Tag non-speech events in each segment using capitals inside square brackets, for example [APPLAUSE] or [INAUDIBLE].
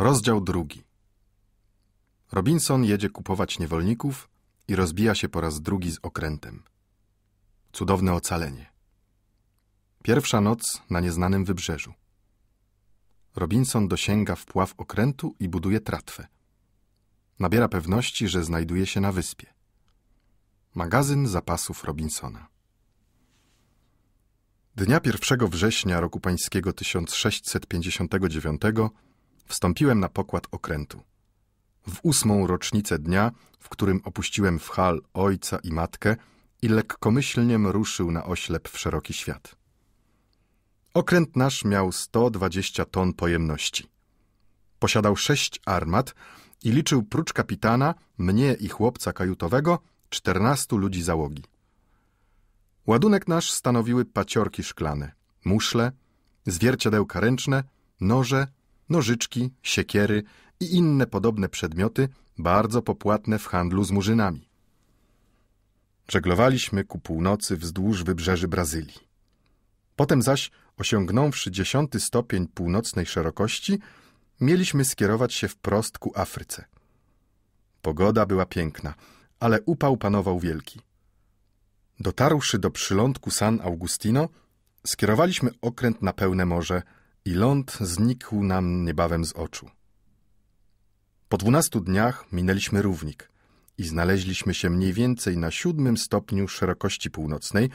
Rozdział drugi. Robinson jedzie kupować niewolników i rozbija się po raz drugi z okrętem. Cudowne ocalenie. Pierwsza noc na nieznanym wybrzeżu. Robinson dosięga wpław okrętu i buduje tratwę. Nabiera pewności, że znajduje się na wyspie. Magazyn zapasów Robinsona. Dnia 1 września roku pańskiego 1659 wstąpiłem na pokład okrętu. W ósmą rocznicę dnia, w którym opuściłem w hal ojca i matkę i lekkomyślnie ruszył na oślep w szeroki świat. Okręt nasz miał 120 ton pojemności. Posiadał sześć armat i liczył prócz kapitana, mnie i chłopca kajutowego, czternastu ludzi załogi. Ładunek nasz stanowiły paciorki szklane, muszle, zwierciadełka ręczne, noże, nożyczki, siekiery i inne podobne przedmioty bardzo popłatne w handlu z murzynami. Żeglowaliśmy ku północy wzdłuż wybrzeży Brazylii. Potem zaś, osiągnąwszy dziesiąty stopień północnej szerokości, mieliśmy skierować się wprost ku Afryce. Pogoda była piękna, ale upał panował wielki. Dotarłszy do przylądku San Augustino, skierowaliśmy okręt na pełne morze – i ląd znikł nam niebawem z oczu. Po dwunastu dniach minęliśmy równik i znaleźliśmy się mniej więcej na siódmym stopniu szerokości północnej,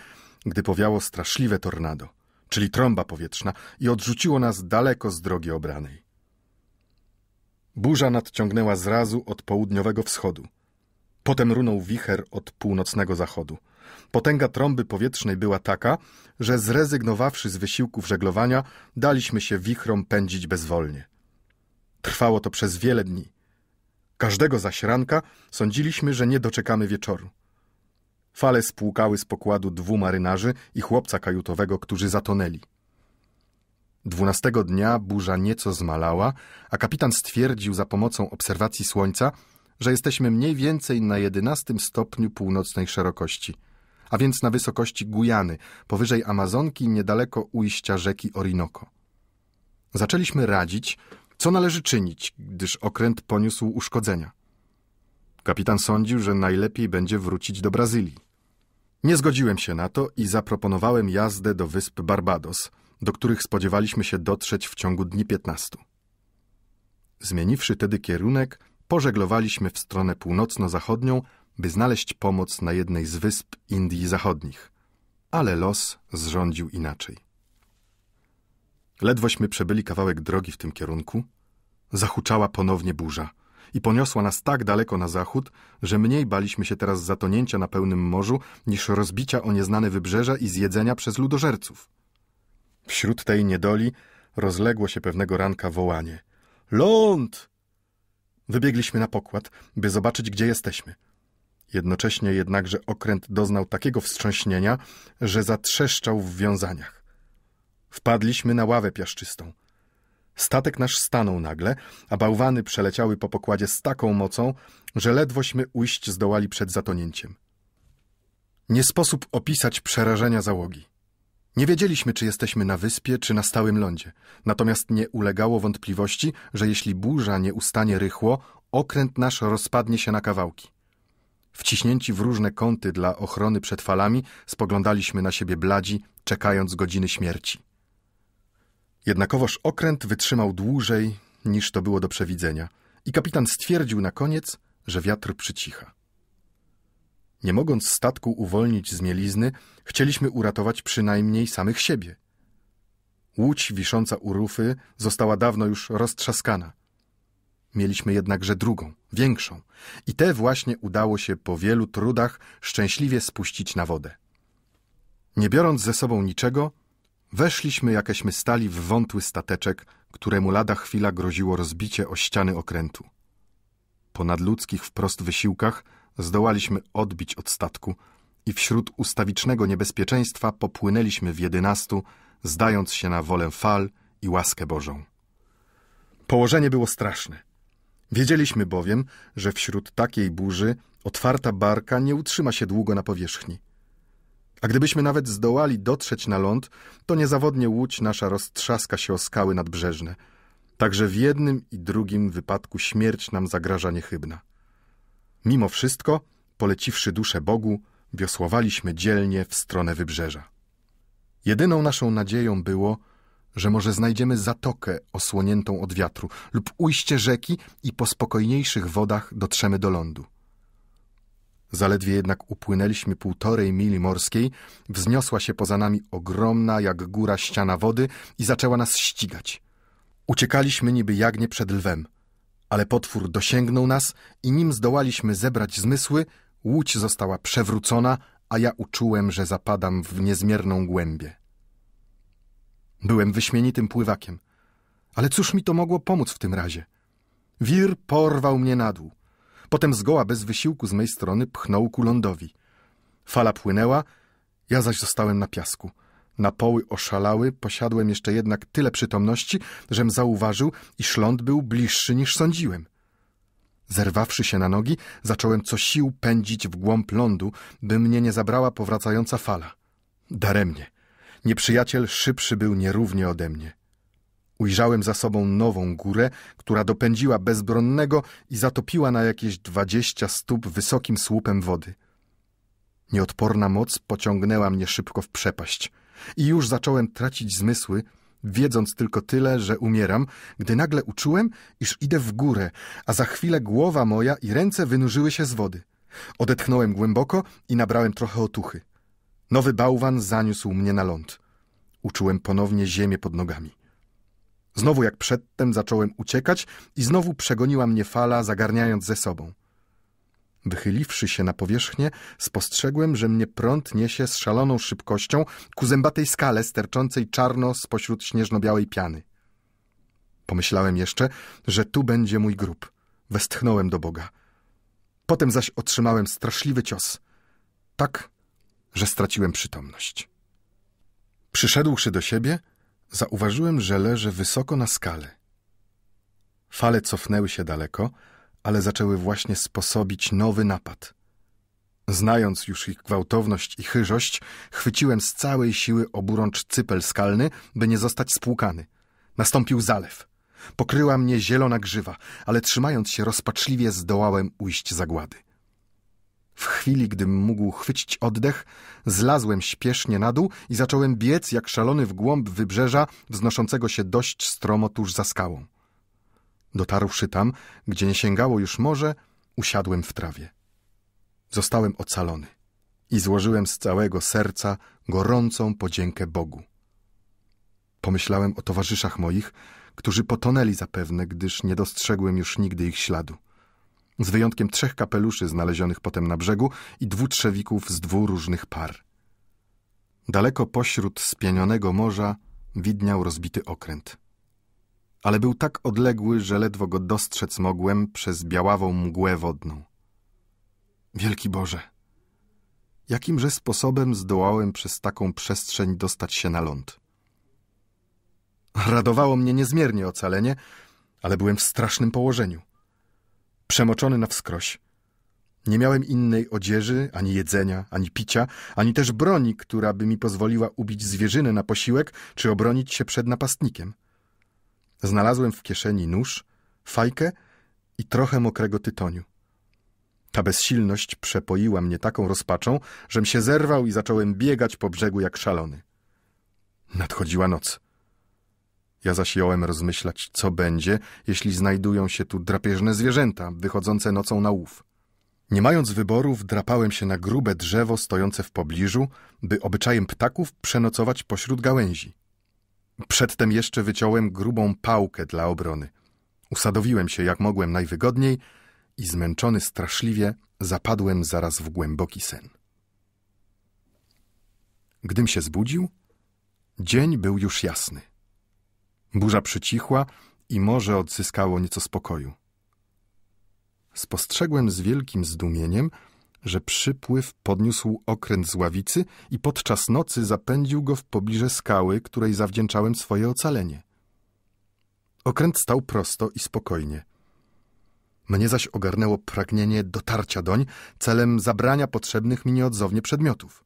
gdy powiało straszliwe tornado, czyli trąba powietrzna i odrzuciło nas daleko z drogi obranej. Burza nadciągnęła zrazu od południowego wschodu. Potem runął wicher od północnego zachodu. Potęga trąby powietrznej była taka, że zrezygnowawszy z wysiłków żeglowania, daliśmy się wichrom pędzić bezwolnie. Trwało to przez wiele dni. Każdego zaś ranka sądziliśmy, że nie doczekamy wieczoru. Fale spłukały z pokładu dwu marynarzy i chłopca kajutowego, którzy zatonęli. Dwunastego dnia burza nieco zmalała, a kapitan stwierdził za pomocą obserwacji słońca, że jesteśmy mniej więcej na jedenastym stopniu północnej szerokości – a więc na wysokości Gujany, powyżej Amazonki, niedaleko ujścia rzeki Orinoco. Zaczęliśmy radzić, co należy czynić, gdyż okręt poniósł uszkodzenia. Kapitan sądził, że najlepiej będzie wrócić do Brazylii. Nie zgodziłem się na to i zaproponowałem jazdę do wysp Barbados, do których spodziewaliśmy się dotrzeć w ciągu dni piętnastu. Zmieniwszy tedy kierunek, pożeglowaliśmy w stronę północno-zachodnią, by znaleźć pomoc na jednej z wysp Indii Zachodnich, ale los zrządził inaczej. Ledwośmy przebyli kawałek drogi w tym kierunku, zahuczała ponownie burza i poniosła nas tak daleko na zachód, że mniej baliśmy się teraz zatonięcia na pełnym morzu niż rozbicia o nieznane wybrzeża i zjedzenia przez ludożerców. Wśród tej niedoli rozległo się pewnego ranka wołanie – ląd! Wybiegliśmy na pokład, by zobaczyć, gdzie jesteśmy – Jednocześnie jednakże okręt doznał takiego wstrząśnienia, że zatrzeszczał w wiązaniach. Wpadliśmy na ławę piaszczystą. Statek nasz stanął nagle, a bałwany przeleciały po pokładzie z taką mocą, że ledwośmy ujść zdołali przed zatonięciem. Nie sposób opisać przerażenia załogi. Nie wiedzieliśmy, czy jesteśmy na wyspie, czy na stałym lądzie. Natomiast nie ulegało wątpliwości, że jeśli burza nie ustanie rychło, okręt nasz rozpadnie się na kawałki. Wciśnięci w różne kąty dla ochrony przed falami, spoglądaliśmy na siebie bladzi, czekając godziny śmierci. Jednakowoż okręt wytrzymał dłużej niż to było do przewidzenia i kapitan stwierdził na koniec, że wiatr przycicha. Nie mogąc statku uwolnić z mielizny, chcieliśmy uratować przynajmniej samych siebie. Łódź wisząca u rufy została dawno już roztrzaskana – Mieliśmy jednakże drugą, większą, i tę właśnie udało się po wielu trudach szczęśliwie spuścić na wodę. Nie biorąc ze sobą niczego, weszliśmy, jakeśmy stali w wątły stateczek, któremu lada chwila groziło rozbicie o ściany okrętu. Po nadludzkich wprost wysiłkach zdołaliśmy odbić od statku i wśród ustawicznego niebezpieczeństwa popłynęliśmy w jedenastu, zdając się na wolę fal i łaskę Bożą. Położenie było straszne. Wiedzieliśmy bowiem, że wśród takiej burzy otwarta barka nie utrzyma się długo na powierzchni. A gdybyśmy nawet zdołali dotrzeć na ląd, to niezawodnie łódź nasza roztrzaska się o skały nadbrzeżne. Także w jednym i drugim wypadku śmierć nam zagraża niechybna. Mimo wszystko, poleciwszy duszę Bogu, wiosłowaliśmy dzielnie w stronę wybrzeża. Jedyną naszą nadzieją było, że może znajdziemy zatokę osłoniętą od wiatru lub ujście rzeki i po spokojniejszych wodach dotrzemy do lądu. Zaledwie jednak upłynęliśmy półtorej mili morskiej, wzniosła się poza nami ogromna jak góra ściana wody i zaczęła nas ścigać. Uciekaliśmy niby jagnie przed lwem, ale potwór dosięgnął nas i nim zdołaliśmy zebrać zmysły, łódź została przewrócona, a ja uczułem, że zapadam w niezmierną głębię. Byłem wyśmienitym pływakiem. Ale cóż mi to mogło pomóc w tym razie? Wir porwał mnie na dół. Potem zgoła bez wysiłku z mej strony pchnął ku lądowi. Fala płynęła, ja zaś zostałem na piasku. Na poły oszalały, posiadłem jeszcze jednak tyle przytomności, żem zauważył, iż ląd był bliższy niż sądziłem. Zerwawszy się na nogi, zacząłem co sił pędzić w głąb lądu, by mnie nie zabrała powracająca fala. Daremnie. Nieprzyjaciel szybszy był nierównie ode mnie. Ujrzałem za sobą nową górę, która dopędziła bezbronnego i zatopiła na jakieś dwadzieścia stóp wysokim słupem wody. Nieodporna moc pociągnęła mnie szybko w przepaść i już zacząłem tracić zmysły, wiedząc tylko tyle, że umieram, gdy nagle uczułem, iż idę w górę, a za chwilę głowa moja i ręce wynurzyły się z wody. Odetchnąłem głęboko i nabrałem trochę otuchy. Nowy bałwan zaniósł mnie na ląd. Uczułem ponownie ziemię pod nogami. Znowu jak przedtem zacząłem uciekać i znowu przegoniła mnie fala, zagarniając ze sobą. Wychyliwszy się na powierzchnię, spostrzegłem, że mnie prąd niesie z szaloną szybkością ku zębatej skale sterczącej czarno spośród śnieżno-białej piany. Pomyślałem jeszcze, że tu będzie mój grób. Westchnąłem do Boga. Potem zaś otrzymałem straszliwy cios. Tak, że straciłem przytomność. Przyszedłszy do siebie, zauważyłem, że leżę wysoko na skale. Fale cofnęły się daleko, ale zaczęły właśnie sposobić nowy napad. Znając już ich gwałtowność i chyżość, chwyciłem z całej siły oburącz cypel skalny, by nie zostać spłukany. Nastąpił zalew. Pokryła mnie zielona grzywa, ale trzymając się rozpaczliwie zdołałem ujść zagłady. W chwili, gdym mógł chwycić oddech, zlazłem śpiesznie na dół i zacząłem biec jak szalony w głąb wybrzeża wznoszącego się dość stromo tuż za skałą. Dotarłszy tam, gdzie nie sięgało już morze, usiadłem w trawie. Zostałem ocalony i złożyłem z całego serca gorącą podziękę Bogu. Pomyślałem o towarzyszach moich, którzy potonęli zapewne, gdyż nie dostrzegłem już nigdy ich śladu z wyjątkiem trzech kapeluszy znalezionych potem na brzegu i dwutrzewików z dwóch różnych par. Daleko pośród spienionego morza widniał rozbity okręt. Ale był tak odległy, że ledwo go dostrzec mogłem przez białawą mgłę wodną. Wielki Boże! Jakimże sposobem zdołałem przez taką przestrzeń dostać się na ląd? Radowało mnie niezmiernie ocalenie, ale byłem w strasznym położeniu przemoczony na wskroś. Nie miałem innej odzieży, ani jedzenia, ani picia, ani też broni, która by mi pozwoliła ubić zwierzynę na posiłek czy obronić się przed napastnikiem. Znalazłem w kieszeni nóż, fajkę i trochę mokrego tytoniu. Ta bezsilność przepoiła mnie taką rozpaczą, żem się zerwał i zacząłem biegać po brzegu jak szalony. Nadchodziła noc. Ja zaś jąłem rozmyślać, co będzie, jeśli znajdują się tu drapieżne zwierzęta, wychodzące nocą na łów. Nie mając wyborów, drapałem się na grube drzewo stojące w pobliżu, by obyczajem ptaków przenocować pośród gałęzi. Przedtem jeszcze wyciąłem grubą pałkę dla obrony. Usadowiłem się jak mogłem najwygodniej i zmęczony straszliwie zapadłem zaraz w głęboki sen. Gdym się zbudził, dzień był już jasny. Burza przycichła i morze odzyskało nieco spokoju. Spostrzegłem z wielkim zdumieniem, że przypływ podniósł okręt z ławicy i podczas nocy zapędził go w pobliże skały, której zawdzięczałem swoje ocalenie. Okręt stał prosto i spokojnie. Mnie zaś ogarnęło pragnienie dotarcia doń celem zabrania potrzebnych mi nieodzownie przedmiotów.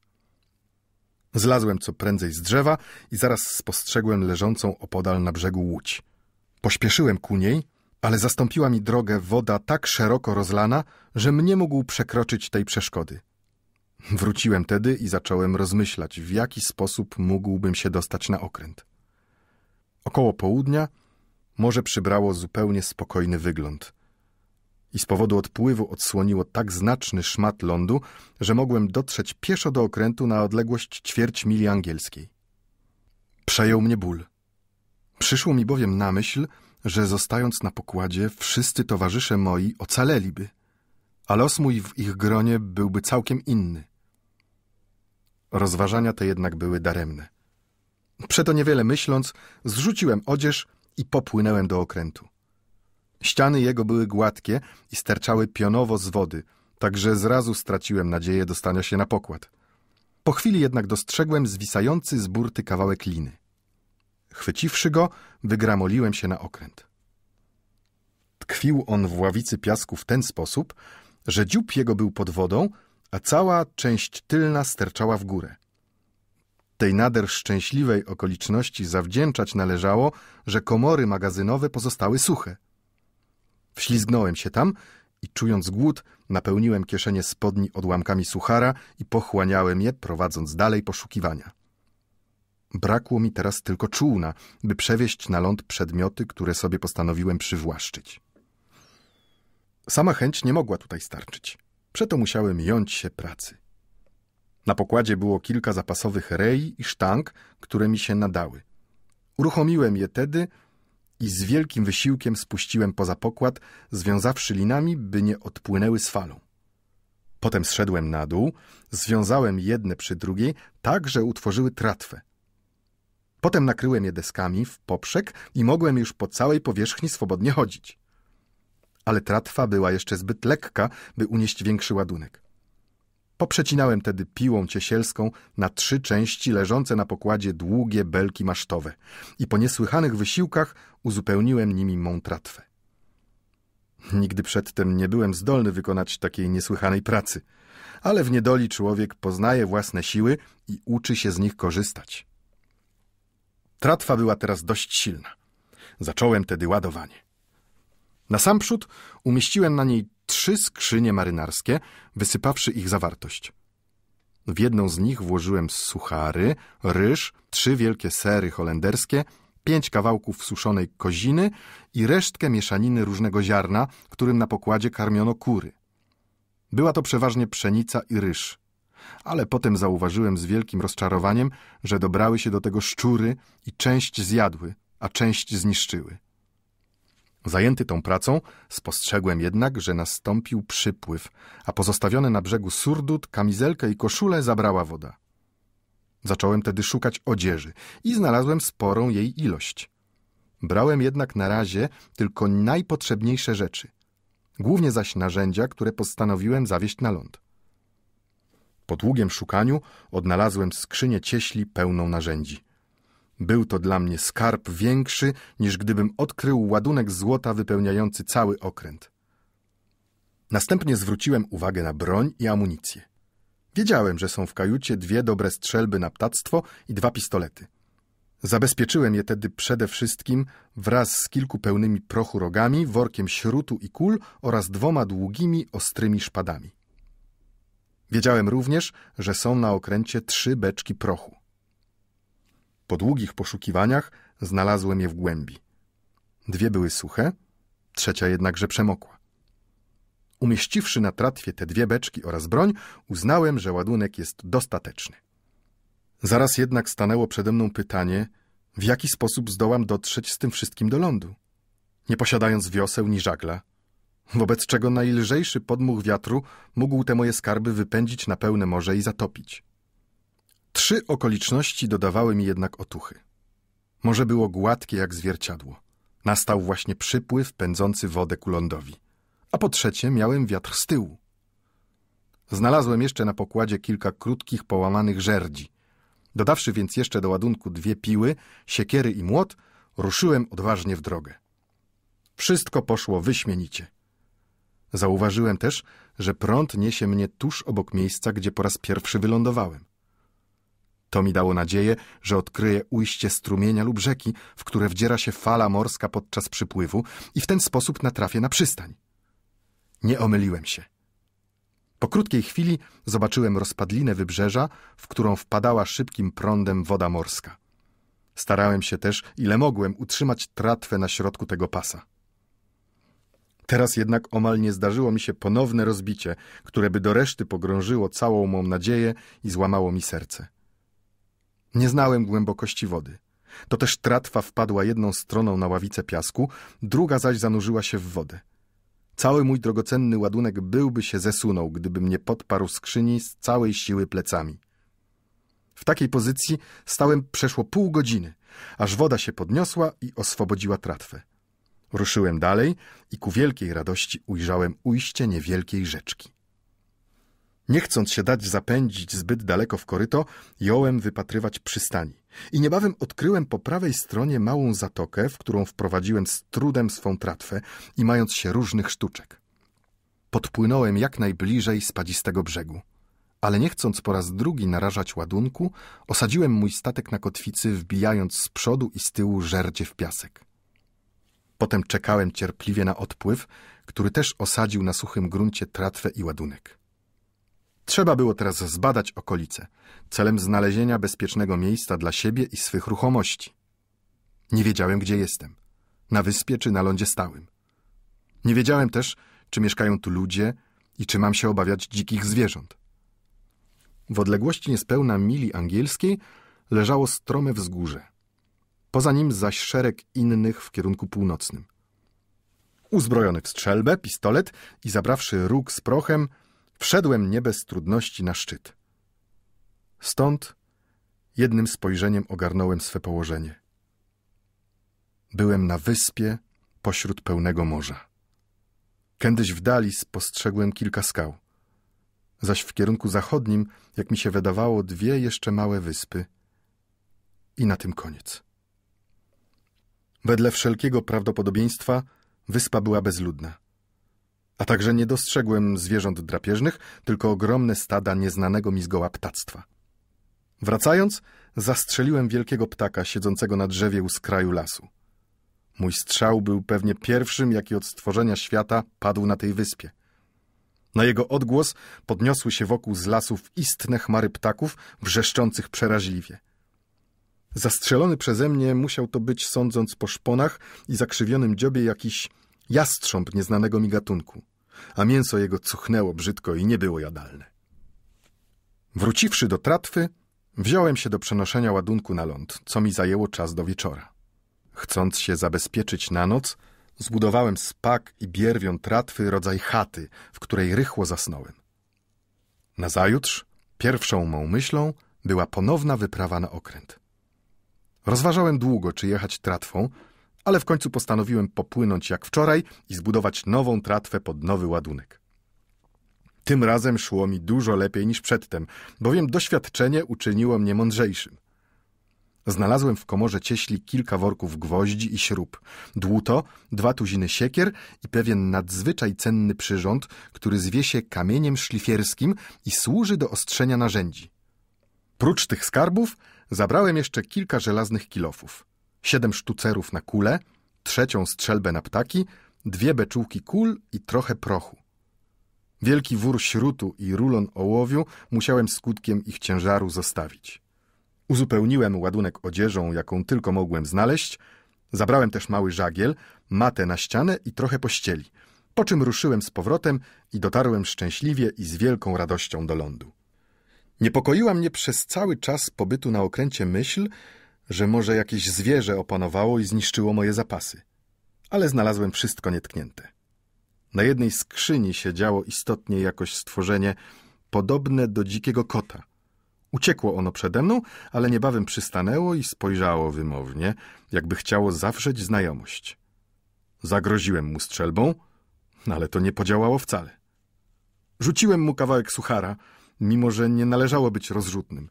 Zlazłem co prędzej z drzewa i zaraz spostrzegłem leżącą opodal na brzegu łódź. Pośpieszyłem ku niej, ale zastąpiła mi drogę woda tak szeroko rozlana, że mnie mógł przekroczyć tej przeszkody. Wróciłem tedy i zacząłem rozmyślać, w jaki sposób mógłbym się dostać na okręt. Około południa morze przybrało zupełnie spokojny wygląd – i z powodu odpływu odsłoniło tak znaczny szmat lądu, że mogłem dotrzeć pieszo do okrętu na odległość ćwierć mili angielskiej. Przejął mnie ból. Przyszło mi bowiem na myśl, że zostając na pokładzie, wszyscy towarzysze moi ocaleliby, a los mój w ich gronie byłby całkiem inny. Rozważania te jednak były daremne. Przeto niewiele myśląc, zrzuciłem odzież i popłynęłem do okrętu. Ściany jego były gładkie i sterczały pionowo z wody, także zrazu straciłem nadzieję dostania się na pokład. Po chwili jednak dostrzegłem zwisający z burty kawałek liny. Chwyciwszy go, wygramoliłem się na okręt. Tkwił on w ławicy piasku w ten sposób, że dziób jego był pod wodą, a cała część tylna sterczała w górę. Tej nader szczęśliwej okoliczności zawdzięczać należało, że komory magazynowe pozostały suche. Wślizgnąłem się tam i czując głód, napełniłem kieszenie spodni odłamkami suchara i pochłaniałem je, prowadząc dalej poszukiwania. Brakło mi teraz tylko czółna, by przewieźć na ląd przedmioty, które sobie postanowiłem przywłaszczyć. Sama chęć nie mogła tutaj starczyć. Przeto musiałem jąć się pracy. Na pokładzie było kilka zapasowych rej i sztang, które mi się nadały. Uruchomiłem je tedy, i z wielkim wysiłkiem spuściłem poza pokład, związawszy linami, by nie odpłynęły z falą. Potem zszedłem na dół, związałem jedne przy drugiej, tak, że utworzyły tratwę. Potem nakryłem je deskami w poprzek i mogłem już po całej powierzchni swobodnie chodzić. Ale tratwa była jeszcze zbyt lekka, by unieść większy ładunek. Poprzecinałem tedy piłą ciesielską na trzy części leżące na pokładzie długie belki masztowe i po niesłychanych wysiłkach uzupełniłem nimi mą tratwę. Nigdy przedtem nie byłem zdolny wykonać takiej niesłychanej pracy, ale w niedoli człowiek poznaje własne siły i uczy się z nich korzystać. Tratwa była teraz dość silna. Zacząłem tedy ładowanie. Na sam przód umieściłem na niej trzy skrzynie marynarskie, wysypawszy ich zawartość. W jedną z nich włożyłem suchary, ryż, trzy wielkie sery holenderskie, pięć kawałków suszonej koziny i resztkę mieszaniny różnego ziarna, którym na pokładzie karmiono kury. Była to przeważnie pszenica i ryż, ale potem zauważyłem z wielkim rozczarowaniem, że dobrały się do tego szczury i część zjadły, a część zniszczyły. Zajęty tą pracą, spostrzegłem jednak, że nastąpił przypływ, a pozostawione na brzegu surdut, kamizelkę i koszulę zabrała woda. Zacząłem tedy szukać odzieży i znalazłem sporą jej ilość. Brałem jednak na razie tylko najpotrzebniejsze rzeczy, głównie zaś narzędzia, które postanowiłem zawieźć na ląd. Po długim szukaniu odnalazłem skrzynię cieśli pełną narzędzi – był to dla mnie skarb większy, niż gdybym odkrył ładunek złota wypełniający cały okręt. Następnie zwróciłem uwagę na broń i amunicję. Wiedziałem, że są w kajucie dwie dobre strzelby na ptactwo i dwa pistolety. Zabezpieczyłem je tedy przede wszystkim wraz z kilku pełnymi prochu rogami, workiem śrutu i kul oraz dwoma długimi, ostrymi szpadami. Wiedziałem również, że są na okręcie trzy beczki prochu. Po długich poszukiwaniach znalazłem je w głębi. Dwie były suche, trzecia jednakże przemokła. Umieściwszy na tratwie te dwie beczki oraz broń, uznałem, że ładunek jest dostateczny. Zaraz jednak stanęło przede mną pytanie, w jaki sposób zdołam dotrzeć z tym wszystkim do lądu, nie posiadając wioseł ni żagla, wobec czego najlżejszy podmuch wiatru mógł te moje skarby wypędzić na pełne morze i zatopić. Trzy okoliczności dodawały mi jednak otuchy. Morze było gładkie jak zwierciadło. Nastał właśnie przypływ pędzący wodę ku lądowi. A po trzecie miałem wiatr z tyłu. Znalazłem jeszcze na pokładzie kilka krótkich, połamanych żerdzi. Dodawszy więc jeszcze do ładunku dwie piły, siekiery i młot, ruszyłem odważnie w drogę. Wszystko poszło wyśmienicie. Zauważyłem też, że prąd niesie mnie tuż obok miejsca, gdzie po raz pierwszy wylądowałem. To mi dało nadzieję, że odkryję ujście strumienia lub rzeki, w które wdziera się fala morska podczas przypływu i w ten sposób natrafię na przystań. Nie omyliłem się. Po krótkiej chwili zobaczyłem rozpadlinę wybrzeża, w którą wpadała szybkim prądem woda morska. Starałem się też, ile mogłem, utrzymać tratwę na środku tego pasa. Teraz jednak omal nie zdarzyło mi się ponowne rozbicie, które by do reszty pogrążyło całą mą nadzieję i złamało mi serce. Nie znałem głębokości wody. To też tratwa wpadła jedną stroną na ławicę piasku, druga zaś zanurzyła się w wodę. Cały mój drogocenny ładunek byłby się zesunął, gdyby mnie podparł skrzyni z całej siły plecami. W takiej pozycji stałem przeszło pół godziny, aż woda się podniosła i oswobodziła tratwę. Ruszyłem dalej i ku wielkiej radości ujrzałem ujście niewielkiej rzeczki. Nie chcąc się dać zapędzić zbyt daleko w koryto, jąłem wypatrywać przystani. I niebawem odkryłem po prawej stronie małą zatokę, w którą wprowadziłem z trudem swą tratwę i mając się różnych sztuczek. Podpłynąłem jak najbliżej spadzistego brzegu. Ale nie chcąc po raz drugi narażać ładunku, osadziłem mój statek na kotwicy, wbijając z przodu i z tyłu żerdzie w piasek. Potem czekałem cierpliwie na odpływ, który też osadził na suchym gruncie tratwę i ładunek. Trzeba było teraz zbadać okolice, celem znalezienia bezpiecznego miejsca dla siebie i swych ruchomości. Nie wiedziałem, gdzie jestem. Na wyspie czy na lądzie stałym. Nie wiedziałem też, czy mieszkają tu ludzie i czy mam się obawiać dzikich zwierząt. W odległości niespełna mili angielskiej leżało strome wzgórze. Poza nim zaś szereg innych w kierunku północnym. Uzbrojony w strzelbę, pistolet i zabrawszy róg z prochem, Wszedłem nie bez trudności na szczyt. Stąd jednym spojrzeniem ogarnąłem swe położenie. Byłem na wyspie pośród pełnego morza. Kędyś w dali spostrzegłem kilka skał, zaś w kierunku zachodnim, jak mi się wydawało, dwie jeszcze małe wyspy. I na tym koniec. Wedle wszelkiego prawdopodobieństwa wyspa była bezludna a także nie dostrzegłem zwierząt drapieżnych, tylko ogromne stada nieznanego mi zgoła ptactwa. Wracając, zastrzeliłem wielkiego ptaka siedzącego na drzewie u skraju lasu. Mój strzał był pewnie pierwszym, jaki od stworzenia świata padł na tej wyspie. Na jego odgłos podniosły się wokół z lasów istne chmary ptaków, wrzeszczących przeraźliwie. Zastrzelony przeze mnie musiał to być, sądząc po szponach i zakrzywionym dziobie, jakiś jastrząb nieznanego mi gatunku a mięso jego cuchnęło brzydko i nie było jadalne. Wróciwszy do tratwy, wziąłem się do przenoszenia ładunku na ląd, co mi zajęło czas do wieczora. Chcąc się zabezpieczyć na noc, zbudowałem z pak i bierwią tratwy rodzaj chaty, w której rychło zasnąłem. Nazajutrz pierwszą mą myślą była ponowna wyprawa na okręt. Rozważałem długo, czy jechać tratwą, ale w końcu postanowiłem popłynąć jak wczoraj i zbudować nową tratwę pod nowy ładunek. Tym razem szło mi dużo lepiej niż przedtem, bowiem doświadczenie uczyniło mnie mądrzejszym. Znalazłem w komorze cieśli kilka worków gwoździ i śrub, dłuto, dwa tuziny siekier i pewien nadzwyczaj cenny przyrząd, który zwie się kamieniem szlifierskim i służy do ostrzenia narzędzi. Prócz tych skarbów zabrałem jeszcze kilka żelaznych kilofów siedem sztucerów na kulę, trzecią strzelbę na ptaki, dwie beczułki kul i trochę prochu. Wielki wór śrutu i rulon ołowiu musiałem skutkiem ich ciężaru zostawić. Uzupełniłem ładunek odzieżą, jaką tylko mogłem znaleźć, zabrałem też mały żagiel, matę na ścianę i trochę pościeli, po czym ruszyłem z powrotem i dotarłem szczęśliwie i z wielką radością do lądu. Niepokoiła mnie przez cały czas pobytu na okręcie myśl, że może jakieś zwierzę opanowało i zniszczyło moje zapasy. Ale znalazłem wszystko nietknięte. Na jednej skrzyni siedziało istotnie jakoś stworzenie podobne do dzikiego kota. Uciekło ono przede mną, ale niebawem przystanęło i spojrzało wymownie, jakby chciało zawrzeć znajomość. Zagroziłem mu strzelbą, ale to nie podziałało wcale. Rzuciłem mu kawałek suchara, mimo że nie należało być rozrzutnym.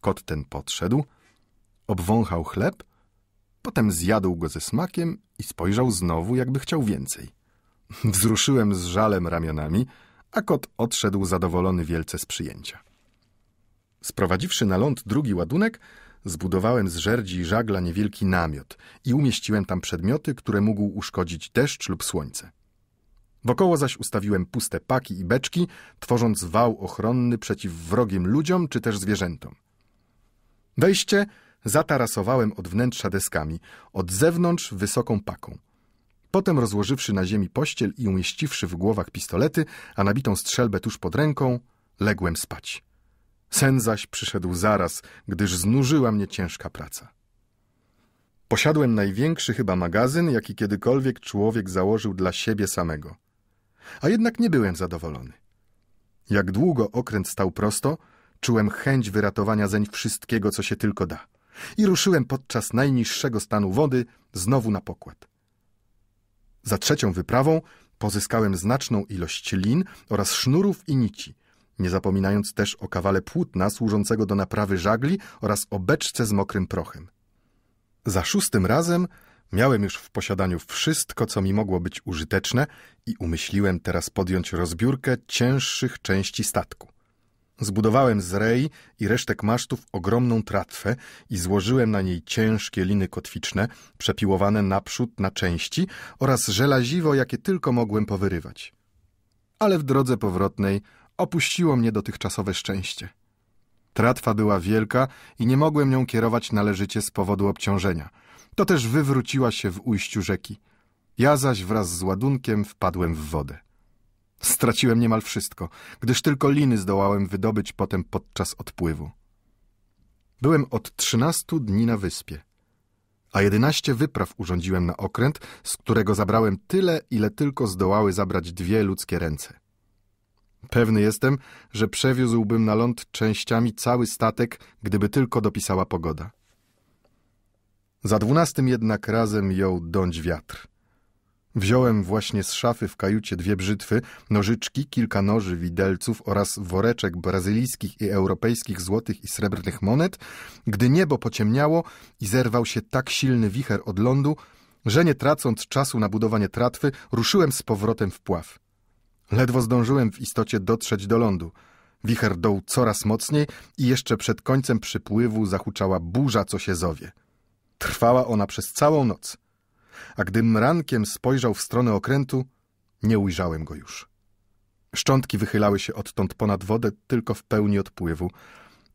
Kot ten podszedł, obwąchał chleb, potem zjadł go ze smakiem i spojrzał znowu, jakby chciał więcej. [LAUGHS] Wzruszyłem z żalem ramionami, a kot odszedł zadowolony wielce z przyjęcia. Sprowadziwszy na ląd drugi ładunek, zbudowałem z żerdzi i żagla niewielki namiot i umieściłem tam przedmioty, które mógł uszkodzić deszcz lub słońce. Wokoło zaś ustawiłem puste paki i beczki, tworząc wał ochronny przeciw wrogim ludziom czy też zwierzętom. Wejście zatarasowałem od wnętrza deskami, od zewnątrz wysoką paką. Potem rozłożywszy na ziemi pościel i umieściwszy w głowach pistolety, a nabitą strzelbę tuż pod ręką, ległem spać. Sen zaś przyszedł zaraz, gdyż znużyła mnie ciężka praca. Posiadłem największy chyba magazyn, jaki kiedykolwiek człowiek założył dla siebie samego. A jednak nie byłem zadowolony. Jak długo okręt stał prosto, czułem chęć wyratowania zeń wszystkiego, co się tylko da i ruszyłem podczas najniższego stanu wody znowu na pokład. Za trzecią wyprawą pozyskałem znaczną ilość lin oraz sznurów i nici, nie zapominając też o kawale płótna służącego do naprawy żagli oraz o beczce z mokrym prochem. Za szóstym razem miałem już w posiadaniu wszystko, co mi mogło być użyteczne i umyśliłem teraz podjąć rozbiórkę cięższych części statku. Zbudowałem z rei i resztek masztów ogromną tratwę i złożyłem na niej ciężkie liny kotwiczne, przepiłowane naprzód na części oraz żelaziwo, jakie tylko mogłem powyrywać. Ale w drodze powrotnej opuściło mnie dotychczasowe szczęście. Tratwa była wielka i nie mogłem nią kierować należycie z powodu obciążenia. To też wywróciła się w ujściu rzeki. Ja zaś wraz z ładunkiem wpadłem w wodę. Straciłem niemal wszystko, gdyż tylko liny zdołałem wydobyć potem podczas odpływu. Byłem od trzynastu dni na wyspie, a jedenaście wypraw urządziłem na okręt, z którego zabrałem tyle, ile tylko zdołały zabrać dwie ludzkie ręce. Pewny jestem, że przewiózłbym na ląd częściami cały statek, gdyby tylko dopisała pogoda. Za dwunastym jednak razem jął dąć wiatr. Wziąłem właśnie z szafy w kajucie dwie brzytwy, nożyczki, kilka noży, widelców oraz woreczek brazylijskich i europejskich złotych i srebrnych monet, gdy niebo pociemniało i zerwał się tak silny wicher od lądu, że nie tracąc czasu na budowanie tratwy, ruszyłem z powrotem w pław. Ledwo zdążyłem w istocie dotrzeć do lądu. Wicher dął coraz mocniej i jeszcze przed końcem przypływu zahuczała burza, co się zowie. Trwała ona przez całą noc – a gdy mrankiem spojrzał w stronę okrętu, nie ujrzałem go już. Szczątki wychylały się odtąd ponad wodę tylko w pełni odpływu.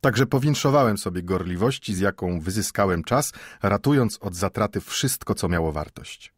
Także powinszowałem sobie gorliwości, z jaką wyzyskałem czas, ratując od zatraty wszystko, co miało wartość.